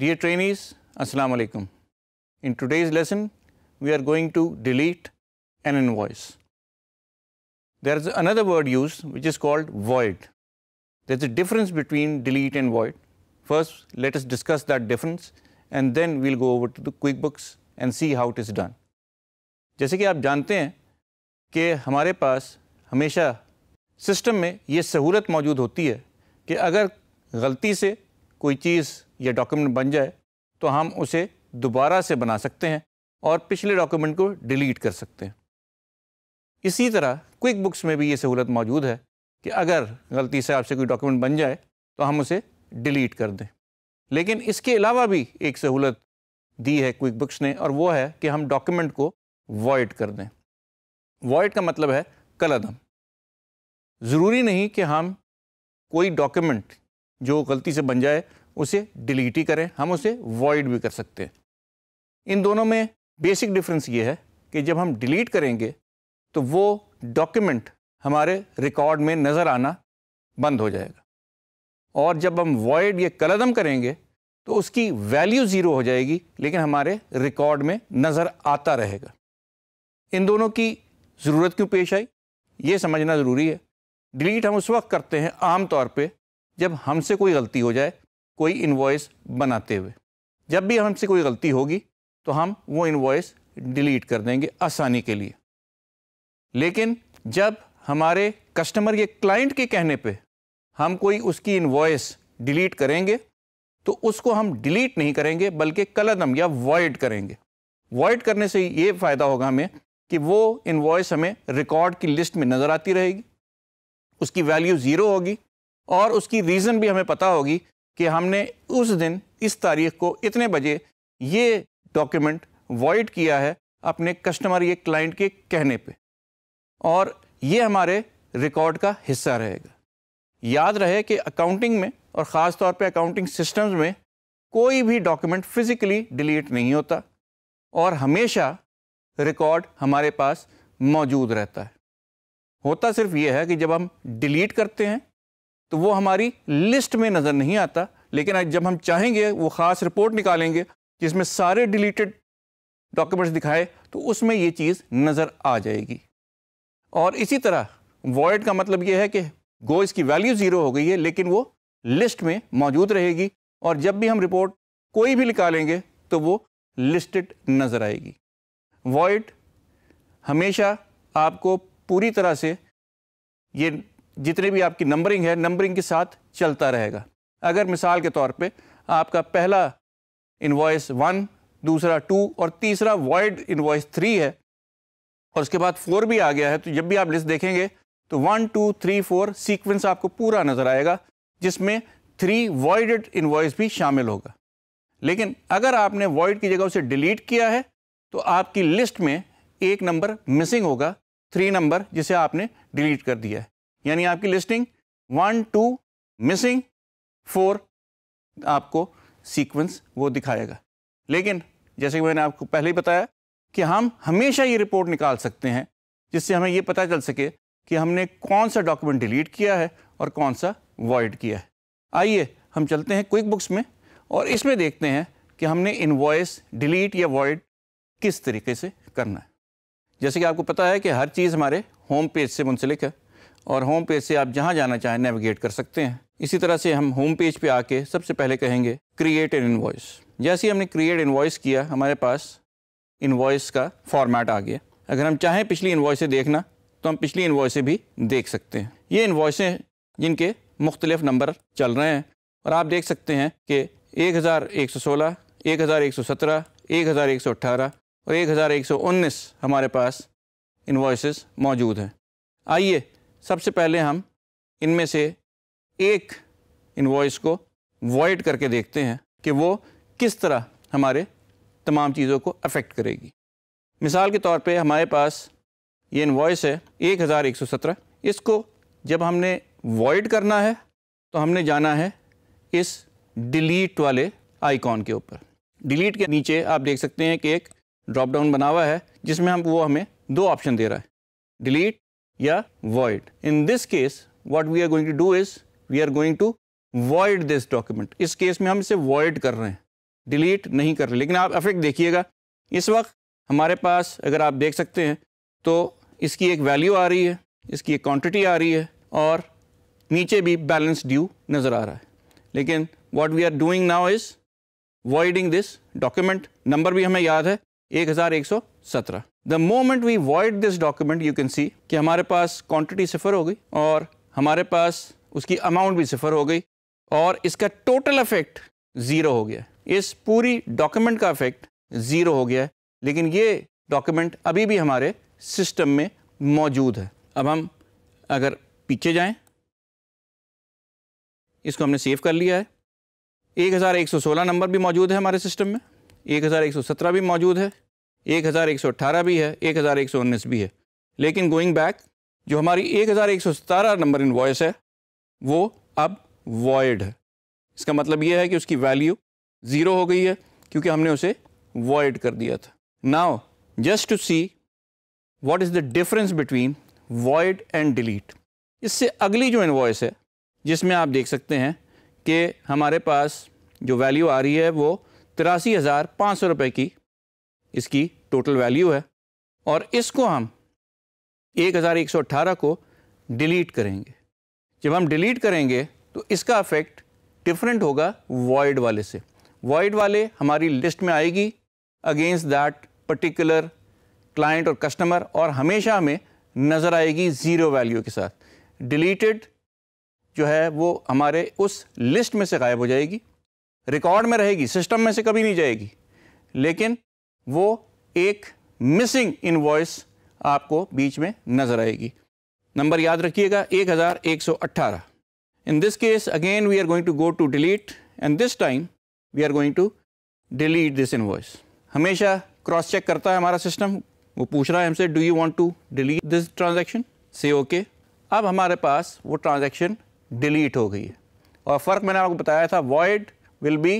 Dear trainees, Assalamu alaikum. In today's lesson, we are going to delete an invoice. There is another word used which is called void. There is a difference between delete and void. First, let us discuss that difference and then we will go over to the QuickBooks and see how it is done. जैसे कि आप जानते हैं कि हमारे पास हमेशा system में ये सहूलत मौजूद होती है कि अगर गलती से कोई चीज़ या डॉक्यूमेंट बन जाए तो हम उसे दोबारा से बना सकते हैं और पिछले डॉक्यूमेंट को डिलीट कर सकते हैं इसी तरह क्विक बुक्स में भी ये सहूलत मौजूद है कि अगर गलती से आपसे कोई डॉक्यूमेंट बन जाए तो हम उसे डिलीट कर दें लेकिन इसके अलावा भी एक सहूलत दी है क्विक बुक्स ने और वो है कि हम डॉक्यूमेंट को वॉइड कर दें वॉइड का मतलब है कलदम ज़रूरी नहीं कि हम कोई डॉक्यूमेंट जो गलती से बन जाए उसे डिलीट ही करें हम उसे वॉइड भी कर सकते हैं इन दोनों में बेसिक डिफरेंस ये है कि जब हम डिलीट करेंगे तो वो डॉक्यूमेंट हमारे रिकॉर्ड में नज़र आना बंद हो जाएगा और जब हम वॉइड ये कलदम करेंगे तो उसकी वैल्यू ज़ीरो हो जाएगी लेकिन हमारे रिकॉर्ड में नज़र आता रहेगा इन दोनों की ज़रूरत क्यों पेश आई ये समझना ज़रूरी है डिलीट हम उस वक्त करते हैं आम तौर पर जब हमसे कोई गलती हो जाए कोई इन्वॉइस बनाते हुए जब भी हमसे कोई गलती होगी तो हम वो इन्वॉइस डिलीट कर देंगे आसानी के लिए लेकिन जब हमारे कस्टमर या क्लाइंट के कहने पे हम कोई उसकी इन्वॉइस डिलीट करेंगे तो उसको हम डिलीट नहीं करेंगे बल्कि कलदम या वॉइड करेंगे वॉइड करने से ये फ़ायदा होगा हमें कि वो इन्वॉइस हमें रिकॉर्ड की लिस्ट में नज़र आती रहेगी उसकी वैल्यू ज़ीरो होगी और उसकी रीज़न भी हमें पता होगी कि हमने उस दिन इस तारीख को इतने बजे ये डॉक्यूमेंट वॉइड किया है अपने कस्टमर या क्लाइंट के कहने पे और ये हमारे रिकॉर्ड का हिस्सा रहेगा याद रहे कि अकाउंटिंग में और ख़ास तौर पे अकाउंटिंग सिस्टम्स में कोई भी डॉक्यूमेंट फिज़िकली डिलीट नहीं होता और हमेशा रिकॉर्ड हमारे पास मौजूद रहता है होता सिर्फ ये है कि जब हम डिलीट करते हैं तो वो हमारी लिस्ट में नज़र नहीं आता लेकिन जब हम चाहेंगे वो ख़ास रिपोर्ट निकालेंगे जिसमें सारे डिलीटेड डॉक्यूमेंट्स दिखाए तो उसमें ये चीज़ नज़र आ जाएगी और इसी तरह वॉइड का मतलब ये है कि गो इसकी वैल्यू ज़ीरो हो गई है लेकिन वो लिस्ट में मौजूद रहेगी और जब भी हम रिपोर्ट कोई भी निकालेंगे तो वो लिस्टेड नज़र आएगी वॉइड हमेशा आपको पूरी तरह से ये जितने भी आपकी नंबरिंग है नंबरिंग के साथ चलता रहेगा अगर मिसाल के तौर पे आपका पहला इन्वॉइस वन दूसरा टू और तीसरा वॉइड इन्वॉइस थ्री है और उसके बाद फोर भी आ गया है तो जब भी आप लिस्ट देखेंगे तो one two three four sequence आपको पूरा नज़र आएगा जिसमें थ्री वॉइडेड इन्वॉइस भी शामिल होगा लेकिन अगर आपने वॉइड की जगह उसे डिलीट किया है तो आपकी लिस्ट में एक नंबर मिसिंग होगा थ्री नंबर जिसे आपने डिलीट कर दिया है यानी आपकी listing one two missing four आपको सीक्वेंस वो दिखाएगा लेकिन जैसे कि मैंने आपको पहले ही बताया कि हम हमेशा ये रिपोर्ट निकाल सकते हैं जिससे हमें ये पता चल सके कि हमने कौन सा डॉक्यूमेंट डिलीट किया है और कौन सा वॉइड किया है आइए हम चलते हैं क्विक बुक्स में और इसमें देखते हैं कि हमने इन्वॉइस डिलीट या वॉइड किस तरीके से करना है जैसे कि आपको पता है कि हर चीज़ हमारे होम पेज से मुंसलिक है और होम पेज से आप जहाँ जाना चाहें नेविगेट कर सकते हैं इसी तरह से हम होम पेज पे आके सबसे पहले कहेंगे क्रिएट एन इन्वॉइस जैसे ही हमने क्रिएट इन्वॉइस किया हमारे पास इन्वॉइस का फॉर्मेट आ गया अगर हम चाहें पिछली इन्वॉइसें देखना तो हम पिछली इन्वॉइसें भी देख सकते हैं ये इन्वॉइसें जिनके मुख्तलिफ नंबर चल रहे हैं और आप देख सकते हैं कि एक हज़ार एक सौ सोलह एक हज़ार एक सौ सत्रह एक हज़ार एक सौ अट्ठारह और एक हज़ार एक सौ उन्नीस हमारे पास इन्वॉइस मौजूद हैं आइए सबसे पहले हम इनमें से एक इन्वॉइस को वॉइड करके देखते हैं कि वो किस तरह हमारे तमाम चीज़ों को अफेक्ट करेगी मिसाल के तौर पे हमारे पास ये इन्वॉइस है एक हज़ार एक सौ सत्रह इसको जब हमने वॉइड करना है तो हमने जाना है इस डिलीट वाले आइकॉन के ऊपर डिलीट के नीचे आप देख सकते हैं कि एक ड्रॉप डाउन बना हुआ है जिसमें हम वो हमें दो ऑप्शन दे रहा है डिलीट या void. In this case what we are going to do is we are going to void this document. इस केस में हम इसे void कर रहे हैं डिलीट नहीं कर रहे लेकिन आप अफेक्ट देखिएगा इस वक्त हमारे पास अगर आप देख सकते हैं तो इसकी एक वैल्यू आ रही है इसकी एक क्वान्टिटी आ रही है और नीचे भी बैलेंस ड्यू नज़र आ रहा है लेकिन what we are doing now is voiding this document number भी हमें याद है 1117 the moment we void this document you can see कि हमारे पास क्वांटिटी सिफर हो गई और हमारे पास उसकी अमाउंट भी सिफर हो गई और इसका टोटल इफेक्ट ज़ीरो हो गया इस पूरी डॉक्यूमेंट का इफेक्ट ज़ीरो हो गया लेकिन ये डॉक्यूमेंट अभी भी हमारे सिस्टम में मौजूद है अब हम अगर पीछे जाएं इसको हमने सेव कर लिया है 1116 नंबर भी मौजूद है हमारे सिस्टम में 1117 भी मौजूद है 1118 भी है 1119 भी है लेकिन गोइंग बैक जो हमारी 1117 नंबर वॉयस है वो अब वॉयड है इसका मतलब ये है कि उसकी वैल्यू ज़ीरो हो गई है क्योंकि हमने उसे वॉयड कर दिया था now just to see what is the difference between void and delete इससे अगली जो वॉयस है जिसमें आप देख सकते हैं कि हमारे पास जो वैल्यू आ रही है वो तिरासी हज़ार पाँच सौ रुपये की इसकी टोटल वैल्यू है और इसको हम एक हज़ार एक सौ अट्ठारह को डिलीट करेंगे जब हम डिलीट करेंगे तो इसका अफेक्ट डिफरेंट होगा वॉइड वाले से वॉइड वाले हमारी लिस्ट में आएगी अगेंस्ट दैट पर्टिकुलर क्लाइंट और कस्टमर और हमेशा हमें नज़र आएगी ज़ीरो वैल्यू के साथ डिलीटेड जो है वो हमारे उस लिस्ट में से गायब हो जाएगी रिकॉर्ड में रहेगी सिस्टम में से कभी नहीं जाएगी लेकिन वो एक मिसिंग इनवॉइस आपको बीच में नजर आएगी नंबर याद रखिएगा 1118 in this case again we are going to go to delete and this time we are going to delete this invoice हमेशा क्रॉस चेक करता है हमारा सिस्टम वो पूछ रहा है हमसे do you want to delete this transaction से ओके अब हमारे पास वो ट्रांजैक्शन डिलीट हो गई है और फ़र्क मैंने आपको बताया था void will be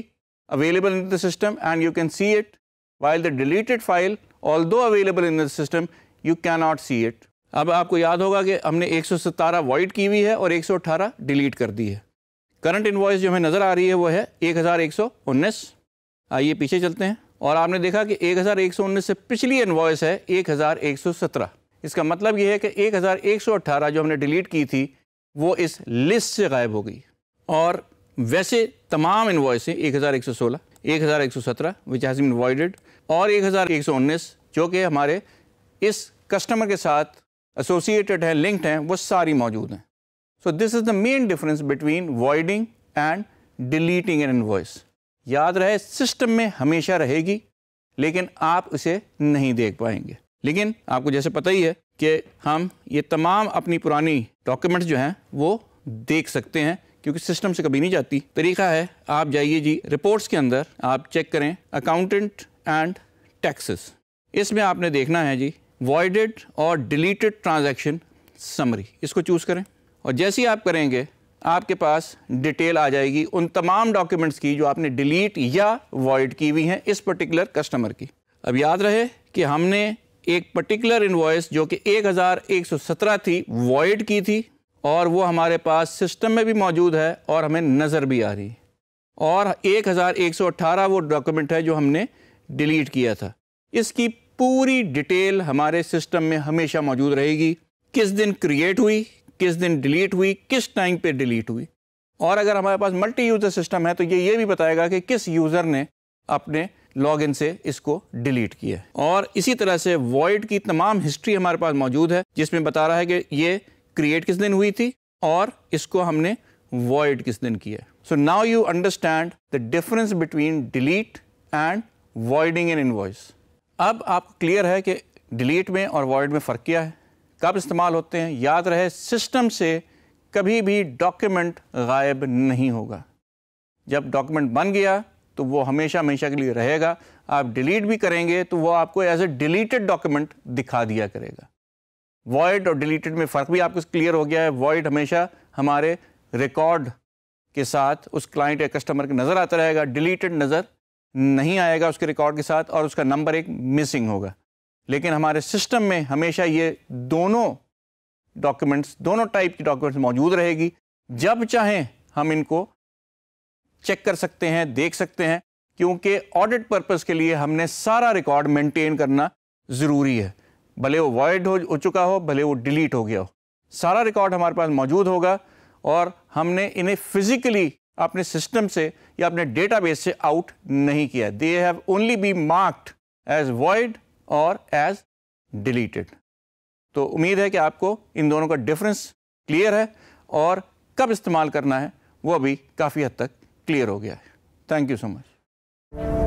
available in the system and you can see it while the deleted file although available in the system you cannot see it. ab aapko yaad hoga ki humne 117 void ki hui hai aur 118 delete kar di hai current invoice jo हमें nazar aa rahi hai wo hai 1119 aaiye piche chalte hain aur aapne dekha ki 1119 se pichli invoice hai 1117 iska matlab ye hai ki 1118 jo humne delete ki thi wo is list se गायब ho gayi aur वैसे तमाम हैं एक हज़ार एक सौ सोलह एक हज़ार एक सौ सत्रह विच हैज़ बिन वॉइडेड और एक हज़ार एक सौ उन्नीस जो कि हमारे इस कस्टमर के साथ एसोसिएटेड हैं लिंक्ड हैं वो सारी मौजूद हैं so this is the main difference between voiding and deleting an invoice याद रहे सिस्टम में हमेशा रहेगी लेकिन आप उसे नहीं देख पाएंगे लेकिन आपको जैसे पता ही है कि हम ये तमाम अपनी पुरानी डॉक्यूमेंट्स जो हैं वो देख सकते हैं क्योंकि सिस्टम से कभी नहीं जाती तरीका है आप जाइए जी रिपोर्ट्स के अंदर आप चेक करें अकाउंटेंट एंड टैक्सेस इसमें आपने देखना है जी वॉइडेड और डिलीटेड ट्रांजैक्शन समरी इसको चूज़ करें और जैसे ही आप करेंगे आपके पास डिटेल आ जाएगी उन तमाम डॉक्यूमेंट्स की जो आपने डिलीट या वॉइड की हुई हैं इस पर्टिकुलर कस्टमर की अब याद रहे कि हमने एक पर्टिकुलर इन्वॉइस जो कि 1117 थी वॉइड की थी और वो हमारे पास सिस्टम में भी मौजूद है और हमें नज़र भी आ रही एक और 1118 वो डॉक्यूमेंट है जो हमने डिलीट किया था इसकी पूरी डिटेल हमारे सिस्टम में हमेशा मौजूद रहेगी किस दिन क्रिएट हुई किस दिन डिलीट हुई किस टाइम पे डिलीट हुई और अगर हमारे पास मल्टी यूज़र सिस्टम है तो ये ये भी बताएगा कि किस यूज़र ने अपने लॉगिन से इसको डिलीट किया और इसी तरह से वॉइड की तमाम हिस्ट्री हमारे पास मौजूद है जिसमें बता रहा है कि ये क्रिएट किस दिन हुई थी और इसको हमने वॉइड किस दिन किया so now you understand the difference between delete and voiding an invoice अब आपको क्लियर है कि डिलीट में और वॉइड में फ़र्क क्या है कब इस्तेमाल होते हैं याद रहे सिस्टम से कभी भी डॉक्यूमेंट गायब नहीं होगा जब डॉक्यूमेंट बन गया तो वो हमेशा हमेशा के लिए रहेगा आप डिलीट भी करेंगे तो वो आपको एज ए डिलीटेड डॉक्यूमेंट दिखा दिया करेगा वॉइड और डिलीटेड में फ़र्क भी आपको क्लियर हो गया है वॉइड हमेशा हमारे रिकॉर्ड के साथ उस क्लाइंट या कस्टमर के नज़र आता रहेगा डिलीटेड नज़र नहीं आएगा उसके रिकॉर्ड के साथ और उसका नंबर एक मिसिंग होगा लेकिन हमारे सिस्टम में हमेशा ये दोनों डॉक्यूमेंट्स दोनों टाइप की डॉक्यूमेंट्स मौजूद रहेगी जब चाहें हम इनको चेक कर सकते हैं देख सकते हैं क्योंकि ऑडिट पर्पस के लिए हमने सारा रिकॉर्ड मेंटेन करना ज़रूरी है भले वो वॉइड हो चुका हो भले वो डिलीट हो गया हो सारा रिकॉर्ड हमारे पास मौजूद होगा और हमने इन्हें फिजिकली अपने सिस्टम से या अपने डेटाबेस से आउट नहीं किया they have only be marked as void और एज डिलीटेड तो उम्मीद है कि आपको इन दोनों का डिफरेंस क्लियर है और कब इस्तेमाल करना है वो अभी काफ़ी हद तक क्लियर हो गया है थैंक यू सो मच